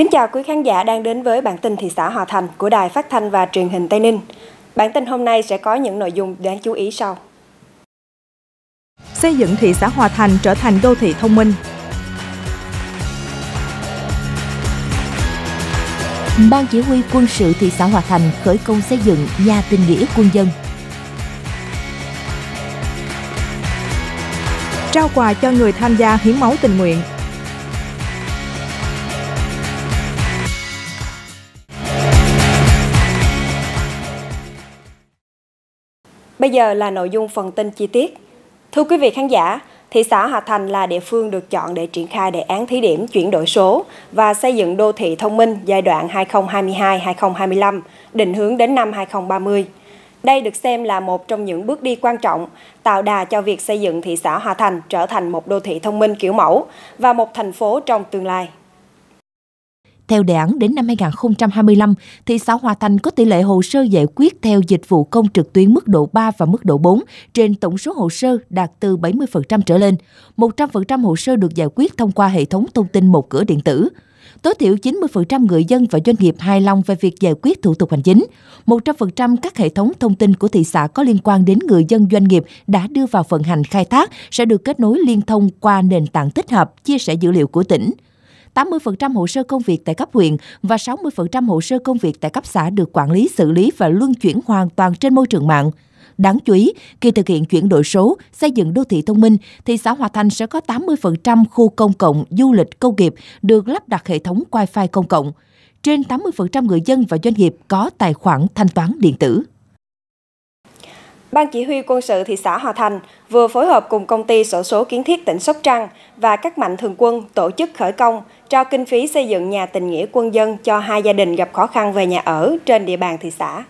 Kính chào quý khán giả đang đến với bản tin thị xã Hòa Thành của Đài Phát thanh và Truyền hình Tây Ninh. Bản tin hôm nay sẽ có những nội dung đáng chú ý sau. Xây dựng thị xã Hòa Thành trở thành đô thị thông minh. Ban chỉ huy quân sự thị xã Hòa Thành khởi công xây dựng nhà tình nghĩa quân dân. Trao quà cho người tham gia hiến máu tình nguyện Bây giờ là nội dung phần tin chi tiết. Thưa quý vị khán giả, thị xã Hòa Thành là địa phương được chọn để triển khai đề án thí điểm chuyển đổi số và xây dựng đô thị thông minh giai đoạn 2022-2025, định hướng đến năm 2030. Đây được xem là một trong những bước đi quan trọng, tạo đà cho việc xây dựng thị xã Hòa Thành trở thành một đô thị thông minh kiểu mẫu và một thành phố trong tương lai. Theo đề án đến năm 2025, thị xã Hòa Thành có tỷ lệ hồ sơ giải quyết theo dịch vụ công trực tuyến mức độ 3 và mức độ 4 trên tổng số hồ sơ đạt từ 70% trở lên. 100% hồ sơ được giải quyết thông qua hệ thống thông tin một cửa điện tử tối thiểu 90% người dân và doanh nghiệp hài lòng về việc giải quyết thủ tục hành chính. 100% các hệ thống thông tin của thị xã có liên quan đến người dân doanh nghiệp đã đưa vào vận hành khai thác sẽ được kết nối liên thông qua nền tảng tích hợp chia sẻ dữ liệu của tỉnh. 80% hồ sơ công việc tại cấp huyện và 60% hồ sơ công việc tại cấp xã được quản lý xử lý và luân chuyển hoàn toàn trên môi trường mạng. Đáng chú ý, khi thực hiện chuyển đổi số, xây dựng đô thị thông minh, thì xã Hòa Thanh sẽ có 80% khu công cộng, du lịch, công nghiệp được lắp đặt hệ thống Wi-Fi công cộng. Trên 80% người dân và doanh nghiệp có tài khoản thanh toán điện tử. Ban Chỉ huy quân sự thị xã Hòa Thành vừa phối hợp cùng công ty sổ số kiến thiết tỉnh Sóc Trăng và các mạnh thường quân tổ chức khởi công trao kinh phí xây dựng nhà tình nghĩa quân dân cho hai gia đình gặp khó khăn về nhà ở trên địa bàn thị xã.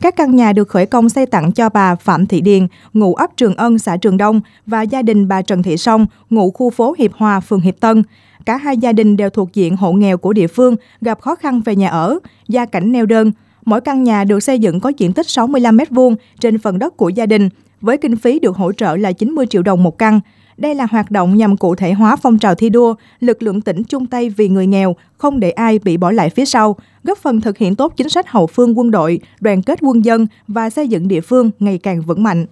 Các căn nhà được khởi công xây tặng cho bà Phạm Thị Điền, ngụ ấp Trường Ân, xã Trường Đông và gia đình bà Trần Thị Song, ngụ khu phố Hiệp Hòa, phường Hiệp Tân. Cả hai gia đình đều thuộc diện hộ nghèo của địa phương, gặp khó khăn về nhà ở, gia cảnh neo đơn – Mỗi căn nhà được xây dựng có diện tích 65 m2 trên phần đất của gia đình, với kinh phí được hỗ trợ là 90 triệu đồng một căn. Đây là hoạt động nhằm cụ thể hóa phong trào thi đua, lực lượng tỉnh chung tay vì người nghèo, không để ai bị bỏ lại phía sau, góp phần thực hiện tốt chính sách hậu phương quân đội, đoàn kết quân dân và xây dựng địa phương ngày càng vững mạnh.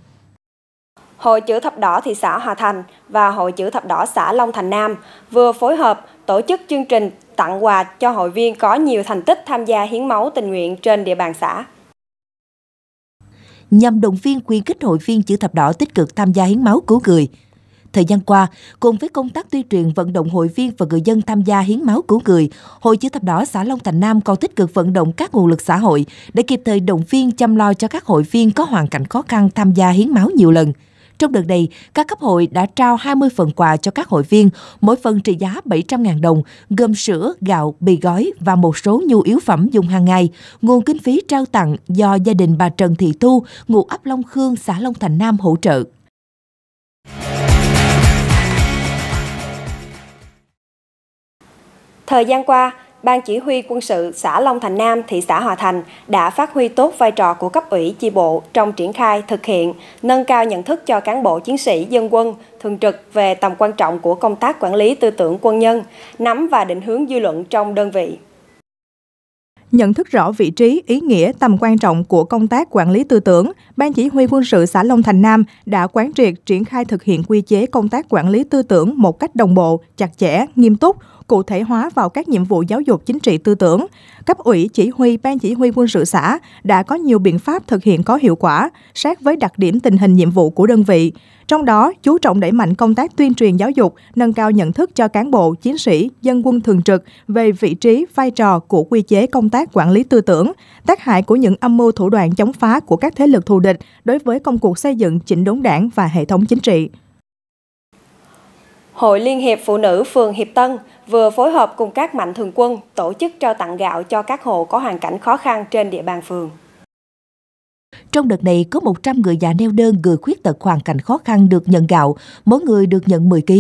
Hội chữ thập đỏ thị xã Hòa Thành và Hội chữ thập đỏ xã Long Thành Nam vừa phối hợp tổ chức chương trình tặng quà cho hội viên có nhiều thành tích tham gia hiến máu tình nguyện trên địa bàn xã. Nhằm động viên khuyến khích hội viên chữ thập đỏ tích cực tham gia hiến máu cứu người, Thời gian qua, cùng với công tác tuyên truyền vận động hội viên và người dân tham gia hiến máu cứu người, Hội chữ thập đỏ xã Long Thành Nam còn tích cực vận động các nguồn lực xã hội để kịp thời động viên chăm lo cho các hội viên có hoàn cảnh khó khăn tham gia hiến máu nhiều lần. Trong đợt này, các cấp hội đã trao 20 phần quà cho các hội viên, mỗi phần trị giá 700.000 đồng, gồm sữa, gạo, bì gói và một số nhu yếu phẩm dùng hàng ngày. Nguồn kinh phí trao tặng do gia đình bà Trần Thị Tu, ngụ ấp Long Khương, xã Long Thành Nam hỗ trợ. Thời gian qua, Ban Chỉ huy quân sự xã Long Thành Nam, thị xã Hòa Thành đã phát huy tốt vai trò của cấp ủy chi bộ trong triển khai, thực hiện, nâng cao nhận thức cho cán bộ chiến sĩ dân quân, thường trực về tầm quan trọng của công tác quản lý tư tưởng quân nhân, nắm và định hướng dư luận trong đơn vị nhận thức rõ vị trí, ý nghĩa, tầm quan trọng của công tác quản lý tư tưởng, Ban Chỉ huy quân sự xã Long Thành Nam đã quán triệt triển khai thực hiện quy chế công tác quản lý tư tưởng một cách đồng bộ, chặt chẽ, nghiêm túc, cụ thể hóa vào các nhiệm vụ giáo dục chính trị tư tưởng. Cấp ủy, chỉ huy, ban chỉ huy quân sự xã đã có nhiều biện pháp thực hiện có hiệu quả, sát với đặc điểm tình hình nhiệm vụ của đơn vị. Trong đó, chú trọng đẩy mạnh công tác tuyên truyền giáo dục, nâng cao nhận thức cho cán bộ, chiến sĩ, dân quân thường trực về vị trí, vai trò của quy chế công tác quản lý tư tưởng, tác hại của những âm mưu thủ đoạn chống phá của các thế lực thù địch đối với công cuộc xây dựng chỉnh đốn đảng và hệ thống chính trị. Hội Liên hiệp Phụ nữ phường Hiệp Tân vừa phối hợp cùng các mạnh thường quân tổ chức trao tặng gạo cho các hộ có hoàn cảnh khó khăn trên địa bàn phường. Trong đợt này có 100 người già neo đơn, người khuyết tật hoàn cảnh khó khăn được nhận gạo, mỗi người được nhận 10 kg.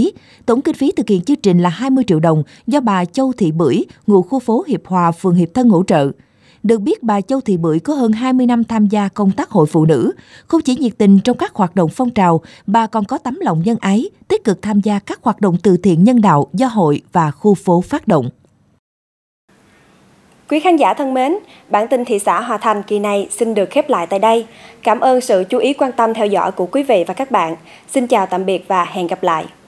Tổng kinh phí thực hiện chương trình là 20 triệu đồng do bà Châu Thị Bưởi, ngụ khu phố Hiệp Hòa, phường Hiệp Tân hỗ trợ. Được biết bà Châu Thị Bưởi có hơn 20 năm tham gia công tác hội phụ nữ. Không chỉ nhiệt tình trong các hoạt động phong trào, bà còn có tấm lòng nhân ái, tích cực tham gia các hoạt động từ thiện nhân đạo do hội và khu phố phát động. Quý khán giả thân mến, bản tin thị xã Hòa Thành kỳ này xin được khép lại tại đây. Cảm ơn sự chú ý quan tâm theo dõi của quý vị và các bạn. Xin chào tạm biệt và hẹn gặp lại.